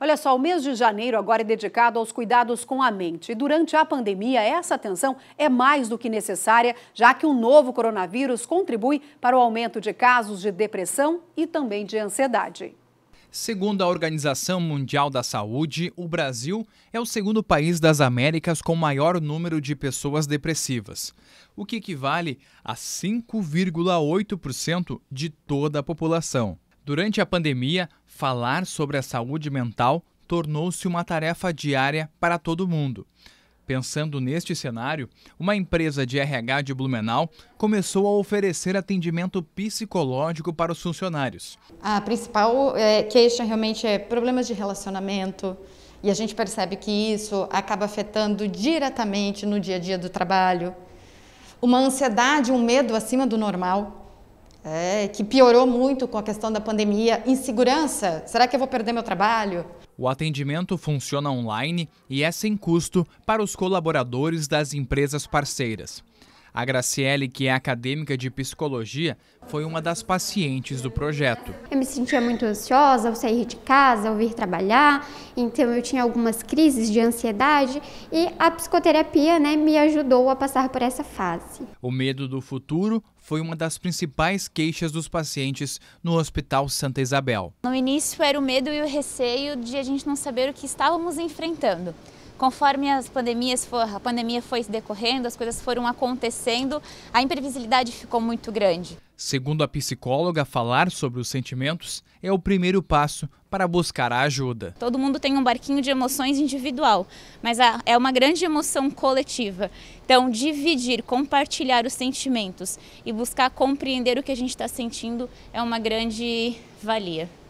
Olha só, o mês de janeiro agora é dedicado aos cuidados com a mente. E durante a pandemia, essa atenção é mais do que necessária, já que o novo coronavírus contribui para o aumento de casos de depressão e também de ansiedade. Segundo a Organização Mundial da Saúde, o Brasil é o segundo país das Américas com maior número de pessoas depressivas, o que equivale a 5,8% de toda a população. Durante a pandemia, falar sobre a saúde mental tornou-se uma tarefa diária para todo mundo. Pensando neste cenário, uma empresa de RH de Blumenau começou a oferecer atendimento psicológico para os funcionários. A principal é, queixa realmente é problemas de relacionamento, e a gente percebe que isso acaba afetando diretamente no dia a dia do trabalho. Uma ansiedade, um medo acima do normal, é, que piorou muito com a questão da pandemia, insegurança, será que eu vou perder meu trabalho? O atendimento funciona online e é sem custo para os colaboradores das empresas parceiras. A Graciele, que é acadêmica de psicologia, foi uma das pacientes do projeto. Eu me sentia muito ansiosa ao sair de casa, ao vir trabalhar, então eu tinha algumas crises de ansiedade e a psicoterapia né, me ajudou a passar por essa fase. O medo do futuro foi uma das principais queixas dos pacientes no Hospital Santa Isabel. No início era o medo e o receio de a gente não saber o que estávamos enfrentando. Conforme as pandemias for, a pandemia foi decorrendo, as coisas foram acontecendo, a imprevisibilidade ficou muito grande. Segundo a psicóloga, falar sobre os sentimentos é o primeiro passo para buscar a ajuda. Todo mundo tem um barquinho de emoções individual, mas é uma grande emoção coletiva. Então, dividir, compartilhar os sentimentos e buscar compreender o que a gente está sentindo é uma grande valia.